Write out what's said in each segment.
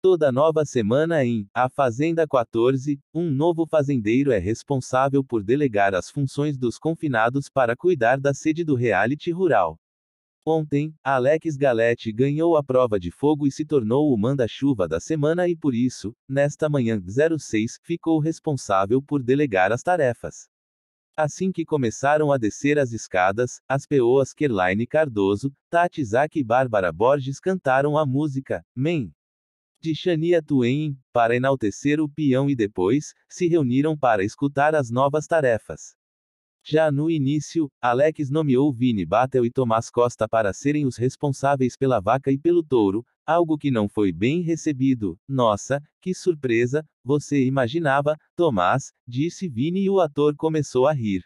Toda nova semana em A Fazenda 14, um novo fazendeiro é responsável por delegar as funções dos confinados para cuidar da sede do reality rural. Ontem, Alex Galete ganhou a prova de fogo e se tornou o manda-chuva da semana e por isso, nesta manhã 06, ficou responsável por delegar as tarefas. Assim que começaram a descer as escadas, as peoas Kerline Cardoso, Tati Zaki e Bárbara Borges cantaram a música, Men de Xania Twain, para enaltecer o peão e depois, se reuniram para escutar as novas tarefas. Já no início, Alex nomeou Vini Battle e Tomás Costa para serem os responsáveis pela vaca e pelo touro, algo que não foi bem recebido. Nossa, que surpresa, você imaginava, Tomás, disse Vini e o ator começou a rir.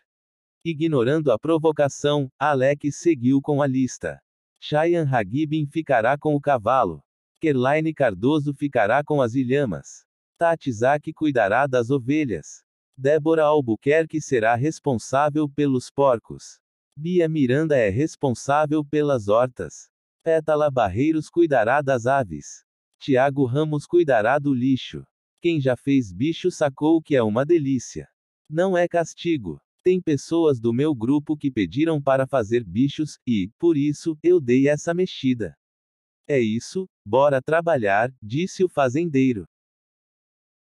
Ignorando a provocação, Alex seguiu com a lista. Cheyenne Hagibin ficará com o cavalo. Kerline Cardoso ficará com as ilhamas. Tati cuidará das ovelhas. Débora Albuquerque será responsável pelos porcos. Bia Miranda é responsável pelas hortas. Pétala Barreiros cuidará das aves. Tiago Ramos cuidará do lixo. Quem já fez bicho sacou que é uma delícia. Não é castigo. Tem pessoas do meu grupo que pediram para fazer bichos, e, por isso, eu dei essa mexida. É isso, bora trabalhar, disse o fazendeiro.